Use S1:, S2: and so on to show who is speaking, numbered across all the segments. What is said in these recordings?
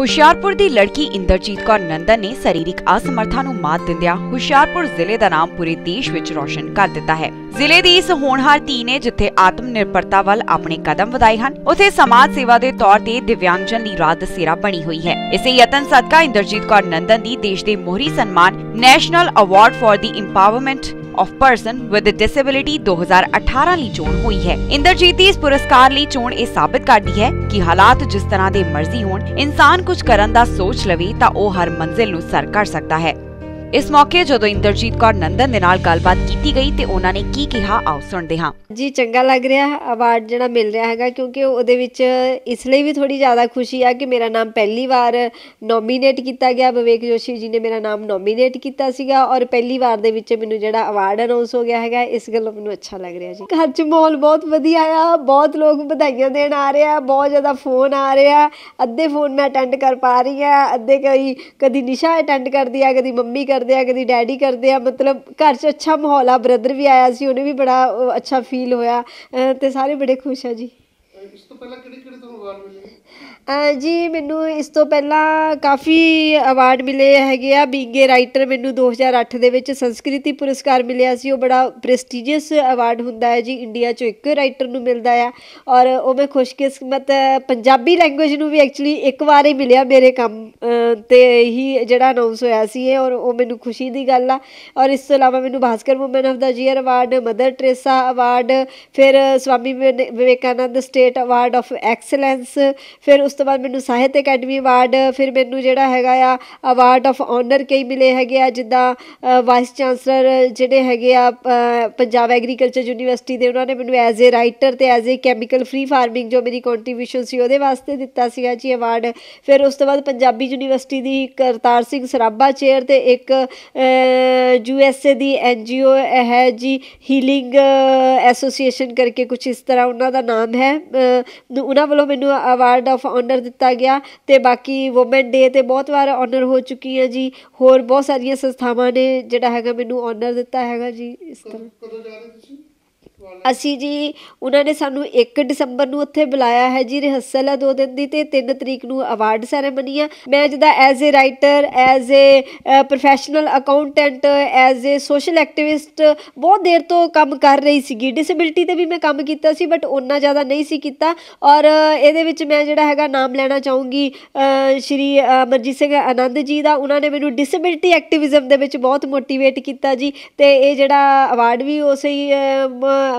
S1: ਹੁਸ਼ਿਆਰਪੁਰ ਦੀ ਲੜਕੀ ਇੰਦਰਜੀਤ ਕੌਰ ਨੰਦਨ ਨੇ ਸਰੀਰਕ ਅਸਮਰਥਾ ਨੂੰ ਮਾਤ ਦਿੰਦਿਆਂ ਹੁਸ਼ਿਆਰਪੁਰ ਜ਼ਿਲ੍ਹੇ ਦਾ ਨਾਮ ਪੂਰੇ ਦੇਸ਼ ਵਿੱਚ ਰੌਸ਼ਨ ਕਰ ਦਿੱਤਾ ਹੈ ਜ਼ਿਲ੍ਹੇ ਦੀ ਇਸ ਹੋਣਹਾਰ ਧੀ ਨੇ ਜਿੱਥੇ ਆਤਮ ਨਿਰਭਰਤਾ ਵੱਲ ਆਪਣੇ ਕਦਮ ਵਧਾਏ ਹਨ ਉਥੇ ਸਮਾਜ ਸੇਵਾ ਦੇ ਤੌਰ ਤੇ ਦਿਵਿਆਂਗਜਨ ਦੀ ਰਾਤ ਸੇਰਾ ਬਣੀ ਹੋਈ ਹੈ ਇਸੇ ਯਤਨ ਸਦਕਾ ਇੰਦਰਜੀਤ ਕੌਰ ਨੰਦਨ ਦੀ ਦੇਸ਼ ਦੇ ਮੋਹਰੀ ਸਨਮਾਨ national award for the empowerment of person with disability 2018 ਲਈ ਚੋਣ ਹੋਈ ਹੈ ਇੰਦਰਜੀਤ ਦੀ ਇਸ ਪੁਰਸਕਾਰ ਲਈ ਚੋਣ ਇਹ ਸਾਬਤ ਕਰਦੀ ਹੈ ਕਿ ਹਾਲਾਤ ਜਿਸ ਤਰ੍ਹਾਂ ਦੇ ਮਰਜ਼ੀ ਹੋਣ ਇਨਸਾਨ ਕੁਝ ਕਰਨ ਦਾ ਸੋਚ ਲਵੇ ਤਾਂ ਉਹ ਹਰ ਮੰਜ਼ਿਲ ਨੂੰ ਸਰ ਕਰ ਸਕਦਾ ਹੈ ਇਸ ਮੌਕੇ ਜਦੋਂ ਇੰਦਰਜੀਤ ਕੌਰ ਨੰਦਨ ਦੇ ਨਾਲ ਗੱਲਬਾਤ ਕੀਤੀ ਗਈ ਤੇ ਉਹਨਾਂ ਨੇ ਕੀ ਕਿਹਾ ਆਓ ਸੁਣਦੇ ਹਾਂ
S2: ਜੀ ਚੰਗਾ ਲੱਗ ਰਿਹਾ ਹੈ ਅਵਾਰਡ ਜਿਹੜਾ ਮਿਲ ਰਿਹਾ ਹੈਗਾ ਕਿਉਂਕਿ ਉਹਦੇ ਵਿੱਚ ਇਸ ਲਈ ਵੀ ਥੋੜੀ ਜ਼ਿਆਦਾ ਖੁਸ਼ੀ ਆ ਕਿ ਮੇਰਾ ਨਾਮ ਪਹਿਲੀ ਵਾਰ ਨੋਮੀਨੇਟ ਕੀਤਾ ਗਿਆ ਵਿਵੇਕ ਜੋਸ਼ੀ ਜੀ ਨੇ ਮੇਰਾ ਨਾਮ ਨੋਮੀਨੇਟ ਕੀਤਾ ਸੀਗਾ ਔਰ ਪਹਿਲੀ ਵਾਰ ਦੇ ਵਿੱਚ ਮੈਨੂੰ ਜਿਹੜਾ ਅਵਾਰਡ ਅਨਾਉਂਸ ਹੋ ਗਿਆ ਹੈਗਾ ਇਸ ਗੱਲੋਂ ਮੈਨੂੰ ਅੱਛਾ ਲੱਗ ਰਿਹਾ ਜੀ ਘਰ 'ਚ ਮਾਹੌਲ ਬਹੁਤ ਵਧੀਆ ਆ ਬਹੁਤ ਲੋਕ ਵਧਾਈਆਂ ਦੇਣ ਆ ਰਹੇ ਆ ਬਹੁਤ ਜ਼ਿਆਦਾ ਫੋਨ ਆ ਰਹੇ ਆ ਅੱਧੇ ਫੋਨ ਮੈਂ ਅਟੈਂਡ ਕਰ ਪਾ ਰਹੀ ਆ ਅੱਧੇ ਕਈ ਕਦੀ ਨਿਸ਼ਾ ਅਟੈਂਡ ਕਰਦੀ ਆ ਕਦੀ ਮੰਮੀ ਕਰ ਕਰਦੇ ਆ ਕਦੀ ਡੈਡੀ ਕਰਦੇ ਆ ਮਤਲਬ ਘਰ 'ਚ ਅੱਛਾ ਮਾਹੌਲ ਆ ਬ੍ਰਦਰ ਵੀ ਆਇਆ ਸੀ ਉਹਨੇ ਵੀ ਬੜਾ ਅੱਛਾ ਫੀਲ ਹੋਇਆ ਤੇ ਸਾਰੇ ਬੜੇ ਖੁਸ਼ ਆ ਜੀ
S3: ਇਸ ਤੋਂ ਪਹਿਲਾਂ ਕਿਹੜੇ ਕਿਹੜੇ ਤੁਹਾਨੂੰ
S4: ਅਵਾਰਡ ਮਿਲੇ
S2: ਜੀ ਮੈਨੂੰ ਇਸ ਤੋਂ ਪਹਿਲਾਂ ਕਾਫੀ ਅਵਾਰਡ ਮਿਲੇ ਹੈਗੇ ਆ ਬੀਗੇ ਰਾਈਟਰ ਮੈਨੂੰ 2008 ਦੇ ਵਿੱਚ ਸੰਸਕ੍ਰਿਤੀ ਪੁਰਸਕਾਰ ਮਿਲਿਆ ਸੀ ਉਹ ਬੜਾ ਪ੍ਰੈਸਟੀਜੀਅਸ ਅਵਾਰਡ ਹੁੰਦਾ ਹੈ ਜੀ ਇੰਡੀਆ 'ਚ ਇੱਕ ਰਾਈਟਰ ਨੂੰ ਮਿਲਦਾ ਆ ਔਰ ਉਹ ਮੈਂ ਖੁਸ਼ਕਿਸਮਤ ਪੰਜਾਬੀ ਲੈਂਗੁਏਜ ਨੂੰ ਵੀ ਐਕਚੁਅਲੀ ਇੱਕ ਵਾਰ ਹੀ ਮਿਲਿਆ ਮੇਰੇ ਕੰਮ ਤੇ ਹੀ ਜਿਹੜਾ ਅਨਾਉਂਸ ਹੋਇਆ ਸੀ ਇਹ ਔਰ ਉਹ ਮੈਨੂੰ ਖੁਸ਼ੀ ਦੀ ਗੱਲ ਆ ਔਰ ਇਸ ਤੋਂ ਇਲਾਵਾ ਮੈਨੂੰ Bhaskar woman of the year award Mother Teresa award ਫਿਰ Swami Vivekananda state award of excellence ਫਿਰ ਉਸ ਤੋਂ ਬਾਅਦ ਮੈਨੂੰ ਸਾਹਿਤ ਅਕੈਡਮੀ ਅਵਾਰਡ ਫਿਰ ਮੈਨੂੰ ਜਿਹੜਾ ਹੈਗਾ ਆ ਅਵਾਰਡ ਆਫ ਆਨਰ ਕਈ ਮਿਲੇ ਹੈਗੇ ਆ ਜਿੱਦਾਂ ਵਾਈਸ ਚਾਂਸਲਰ ਜਿਹੜੇ ਹੈਗੇ ਆ ਪੰਜਾਬ ਐਗਰੀਕਲਚਰ ਯੂਨੀਵਰਸਿਟੀ ਦੇ ਉਹਨਾਂ ਨੇ ਮੈਨੂੰ ਐਜ਼ ਅ ਰਾਈਟਰ ਤੇ as a chemical free farming ਜੋ ਮੇਰੀ ਕੰਟਰੀਬਿਊਸ਼ਨ ਸੀ ਉਹਦੇ ਵਾਸਤੇ ਦਿੱਤਾ ਸੀਗਾ ਜੀ ਅਵਾਰਡ ਫਿਰ ਉਸ ਤੋਂ ਬਾਅਦ ਪੰਜਾਬੀ ਯੂਨੀਵਰਸਿਟੀ ਦੀ ਕਰਤਾਰ ਸਿੰਘ ਸਰਾਭਾ ਚੇਅਰ ਤੇ ਇੱਕ ਯੂਐਸਏ ਦੀ ਐਨਜੀਓ ਹੈ ਜੀ ਹੀਲਿੰਗ ਐਸੋਸੀਏਸ਼ਨ ਕਰਕੇ ਕੁਝ ਇਸ ਤਰ੍ਹਾਂ ਉਹਨਾਂ ਦਾ ਨਾਮ ਹੈ ਉਹਨਾਂ ਵੱਲੋਂ ਮੈਨੂੰ ਅਵਾਰਡ ਆਫ ਆਨਰ ਦਿੱਤਾ ਗਿਆ ਤੇ ਬਾਕੀ ਔਮਨ ਡੇ ਤੇ ਬਹੁਤ ਵਾਰ ਆਨਰ ਹੋ ਚੁੱਕੀ ਹੈ ਜੀ ਹੋਰ ਬਹੁਤ ਸਾਰੀਆਂ ਸੰਸਥਾਵਾਂ ਨੇ ਜਿਹੜਾ ਹੈਗਾ ਮੈਨੂੰ ਆਨਰ ਦਿੱਤਾ ਹੈਗਾ ਜੀ ਇਸ ਤਰ੍ਹਾਂ ਕਦੋਂ ਜਾ ਰਹੇ ਤੁਸੀਂ ਅਸੀਂ ਜੀ ਉਹਨਾਂ ਨੇ ਸਾਨੂੰ 1 ਦਸੰਬਰ ਨੂੰ ਉੱਥੇ ਬੁਲਾਇਆ ਹੈ ਜੀ ਰਿਹਰਸਲ ਹੈ ਦੋ ਦਿਨ ਦੀ ਤੇ 3 ਤਰੀਕ ਨੂੰ ਅਵਾਰਡ ਸੈਰੇਮਨੀ ਆ ਮੈਂ ਜਿਹਦਾ as a writer as a professional accountant as a social activist ਬਹੁਤ ਦੇਰ ਤੋਂ ਕੰਮ ਕਰ ਰਹੀ ਸੀਗੀ ਡਿਸੇਬਿਲਟੀ ਤੇ ਵੀ ਮੈਂ ਕੰਮ ਕੀਤਾ ਸੀ ਬਟ ਉਹਨਾਂ ਜ਼ਿਆਦਾ ਨਹੀਂ ਸੀ ਕੀਤਾ ਔਰ ਇਹਦੇ ਵਿੱਚ ਮੈਂ ਜਿਹੜਾ ਹੈਗਾ ਨਾਮ ਲੈਣਾ ਚਾਹੂੰਗੀ ਸ਼੍ਰੀ ਅਮਰਜੀਤ ਸਿੰਘ ਆਨੰਦ ਜੀ ਦਾ ਉਹਨਾਂ ਨੇ ਮੈਨੂੰ ਡਿਸੇਬਿਲਟੀ ਐਕਟਿਵਿਜ਼ਮ ਦੇ ਵਿੱਚ ਬਹੁਤ ਮੋਟੀਵੇਟ ਕੀਤਾ ਜੀ ਤੇ ਇਹ ਜਿਹੜਾ ਅਵਾਰਡ ਵੀ ਉਸੇ ਹੀ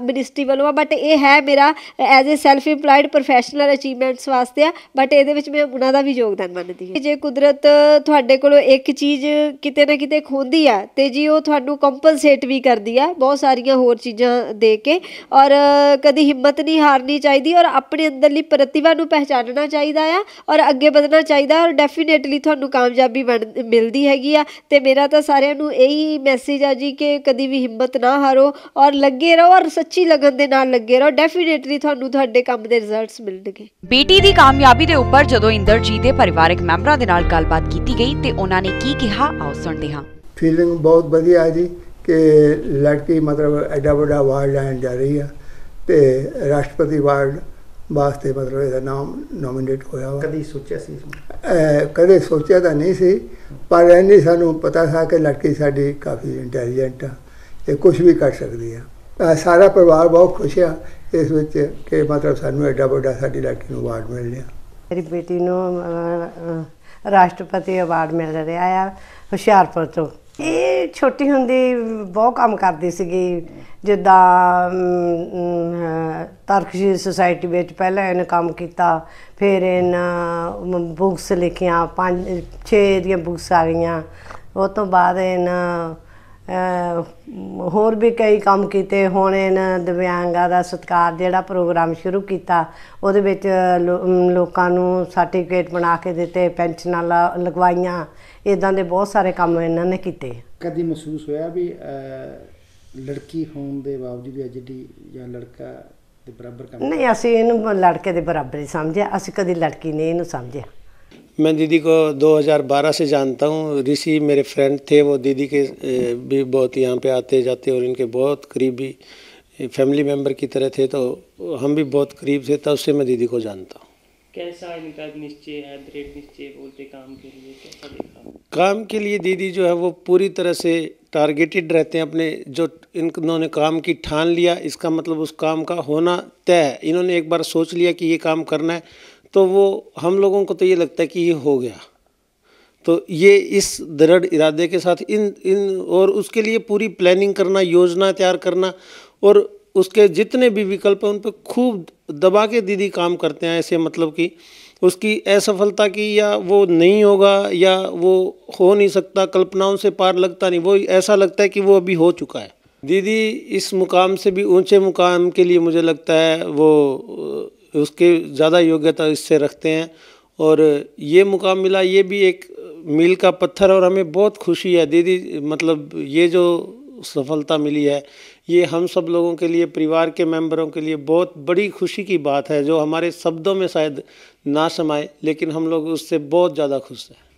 S2: ਮਿਨਿਸਟਰੀ ਵੱਲੋਂ ਆ ਬਟ ਇਹ ਹੈ ਮੇਰਾ as a self employed professional achievements ਵਾਸਤੇ ਆ ਬਟ ਇਹਦੇ ਵਿੱਚ ਮੈਂ ਉਹਨਾਂ ਦਾ ਵੀ ਯੋਗਦਾਨ ਮੰਨਦੀ ਹਾਂ ਜੇ ਕੁਦਰਤ ਤੁਹਾਡੇ ਕੋਲੋਂ ਇੱਕ ਚੀਜ਼ ਕਿਤੇ ਨਾ ਕਿਤੇ ਖੋਂਦੀ ਆ ਤੇ ਜੀ ਉਹ ਤੁਹਾਨੂੰ ਕੰਪਨਸੇਟ ਵੀ ਕਰਦੀ ਆ ਬਹੁਤ ਸਾਰੀਆਂ ਹੋਰ ਚੀਜ਼ਾਂ ਦੇ ਕੇ ਔਰ ਕਦੀ ਹਿੰਮਤ ਨਹੀਂ ਹਾਰਨੀ ਚਾਹੀਦੀ ਔਰ ਆਪਣੇ ਅੰਦਰਲੀ ਪ੍ਰਤਿਭਾ ਨੂੰ ਪਹਿਚਾਨਣਾ ਚਾਹੀਦਾ ਆ ਔਰ ਅੱਗੇ ਵਧਣਾ ਚਾਹੀਦਾ ਔਰ ਡੈਫੀਨੇਟਲੀ ਤੁਹਾਨੂੰ ਕਾਮਯਾਬੀ ਮਿਲਦੀ ਹੈਗੀ ਆ ਤੇ ਮੇਰਾ ਤਾਂ ਸਾਰਿਆਂ ਨੂੰ ਇਹੀ ਮੈਸੇਜ ਆ ਜੀ ਕਿ ਕਦੀ ਵੀ ਹਿੰਮਤ ਨਾ ਹਾਰੋ ਔਰ ਲੱਗੇ ਰਹੋ ਔਰ ਸੱਚੀ ਲਗਨ ਦੇ ਨਾਲ ਲੱਗੇ ਰਹੋ ਡੈਫੀਨੇਟਲੀ ਤੁਹਾਨੂੰ ਤੁਹਾਡੇ ਕੰਮ ਦੇ ਰਿਜ਼ਲਟਸ ਮਿਲਣਗੇ
S1: ਬੇਟੀ ਦੀ ਕਾਮਯਾਬੀ ਦੇ ਉੱਪਰ ਜਦੋਂ ਇੰਦਰਜੀਤ ਦੇ ਪਰਿਵਾਰਕ ਮੈਂਬਰਾਂ ਦੇ ਨਾਲ ਗੱਲਬਾਤ ਕੀਤੀ ਗਈ ਤੇ ਉਹਨਾਂ ਨੇ ਕੀ ਕਿਹਾ ਆਓ ਸੁਣਦੇ ਹਾਂ
S4: ਫੀਲਿੰਗ ਬਹੁਤ ਵਧੀਆ ਜੀ ਕਿ ਲੜਕੀ ਮਤਲਬ ਐਡਾ ਵੱਡਾ ਵਾਰਡ ਲੈਣ ਜਾ ਰਹੀ ਆ ਤੇ ਰਾਸ਼ਟਰਪਤੀ ਵਾਰਡ ਵਾਸਤੇ ਮਤਲਬ ਇਹਦਾ ਨਾਮ ਨੋਮੀਨੇਟ ਹੋਇਆ ਵਾ ਕਦੀ ਸੋਚਿਆ ਸੀ ਕਦੇ ਸੋਚਿਆ ਤਾਂ ਨਹੀਂ ਸੀ ਪਰ ਇਹਨੇ ਸਾਨੂੰ ਪਤਾ ਸੀ ਕਿ ਲੜਕੀ ਸਾਡੀ ਕਾਫੀ ਇੰਟੈਲੀਜੈਂਟ ਆ ਇਹ ਕੁਝ ਵੀ ਕਰ ਸਕਦੀ ਆ ਸਾਰਾ ਪਰਿਵਾਰ ਬਹੁਤ ਖੁਸ਼ ਆ ਇਸ ਵਿੱਚ ਕਿ ਮਤਲਬ ਸਾਨੂੰ ਐਡਾ ਵੱਡਾ ਸਾਡੀ ਲੜਕੀ ਨੂੰ ਅਵਾਰਡ ਮਿਲ ਰਿਹਾ
S3: ਮੇਰੀ ਬੇਟੀ ਨੂੰ ਰਾਸ਼ਟਰਪਤੀ ਅਵਾਰਡ ਮਿਲ ਰਿਹਾ ਆ ਹੁਸ਼ਿਆਰਪੁਰ ਤੋਂ ਇਹ ਛੋਟੀ ਹੁੰਦੀ ਬਹੁਤ ਕੰਮ ਕਰਦੀ ਸੀਗੀ ਜਿੱਦਾਂ ਤਰਕਸ਼ੀ ਸੁਸਾਇਟੀ ਵਿੱਚ ਪਹਿਲਾਂ ਇਹਨੇ ਕੰਮ ਕੀਤਾ ਫਿਰ ਇਹਨਾਂ ਬੁੱਕਸ ਲਿਖੀਆਂ ਪੰਜ 6 ਦੀਆਂ ਬੁੱਕਸ ਆ ਗਈਆਂ ਉਹ ਤੋਂ ਬਾਅਦ ਇਹਨਾਂ ਹੋਰ ਵੀ ਕਈ ਕੰਮ ਕੀਤੇ ਹੁਣ ਇਹਨਾਂ ਦਿਵਿਆਂਗਾ ਦਾ ਸਤਕਾਰ ਜਿਹੜਾ ਪ੍ਰੋਗਰਾਮ ਸ਼ੁਰੂ ਕੀਤਾ ਉਹਦੇ ਵਿੱਚ ਲੋਕਾਂ ਨੂੰ ਸਰਟੀਫਿਕੇਟ ਬਣਾ ਕੇ ਦਿੱਤੇ ਪੈਨਸ਼ਨਾਂ ਲਗਵਾਈਆਂ ਇਦਾਂ ਦੇ ਬਹੁਤ ਸਾਰੇ ਕੰਮ ਇਹਨਾਂ ਨੇ ਕੀਤੇ
S4: ਕਦੀ ਮਹਿਸੂਸ ਹੋਇਆ ਵੀ ਲੜਕੀ ਹੋਣ ਦੇ ਬਾਵਜੂਦ ਵੀ ਜਿਹੜੀ ਜਾਂ ਲੜਕਾ ਦੇ ਬਰਾਬਰ ਕੰਮ ਨਹੀਂ
S3: ਅਸੀਂ ਇਹਨੂੰ ਲੜਕੇ ਦੇ ਬਰਾਬਰ ਹੀ ਸਮਝਿਆ ਅਸੀਂ ਕਦੀ ਲੜਕੀ ਨਹੀਂ ਇਹਨੂੰ ਸਮਝਿਆ
S4: मैं दीदी को 2012 से जानता हूँ ऋषि मेरे फ्रेंड थे वो दीदी के भी बहुत यहाँ पे आते जाते और इनके बहुत करीबी फैमिली मेम्बर की तरह थे तो हम भी बहुत करीब थे तब से मैं दीदी को जानता हूँ कैसा इनका निश्चय निश्चय बोलते काम के लिए कैसा काम के लिए दीदी जो है वो पूरी तरह से टारगेटेड रहते हैं अपने जो इन्होंने काम की ठान लिया इसका मतलब उस काम का होना तय है इन्होंने एक बार सोच लिया कि ये काम करना है तो वो हम लोगों को तो ये लगता है कि ये हो गया तो ये इस दृढ़ इरादे के साथ इन इन और उसके लिए पूरी प्लानिंग करना योजना तैयार करना और उसके जितने भी विकल्प हैं उन पर खूब दबा के दीदी काम करते हैं ऐसे मतलब कि उसकी असफलता की या वो नहीं होगा या वो हो नहीं सकता कल्पनाओं से पार लगता नहीं वो ऐसा लगता है कि वो अभी हो चुका है दीदी इस मुकाम से भी ऊंचे मुकाम के लिए मुझे लगता है वो उसके ज़्यादा योग्यता इससे रखते हैं और ये मुकाम मिला ये भी एक मील का पत्थर और हमें बहुत खुशी है दीदी मतलब ये जो सफलता मिली है ये हम सब लोगों के लिए परिवार के मेंबरों के लिए बहुत बड़ी खुशी की बात है जो हमारे शब्दों में शायद ना समाए लेकिन हम लोग उससे बहुत ज़्यादा खुश हैं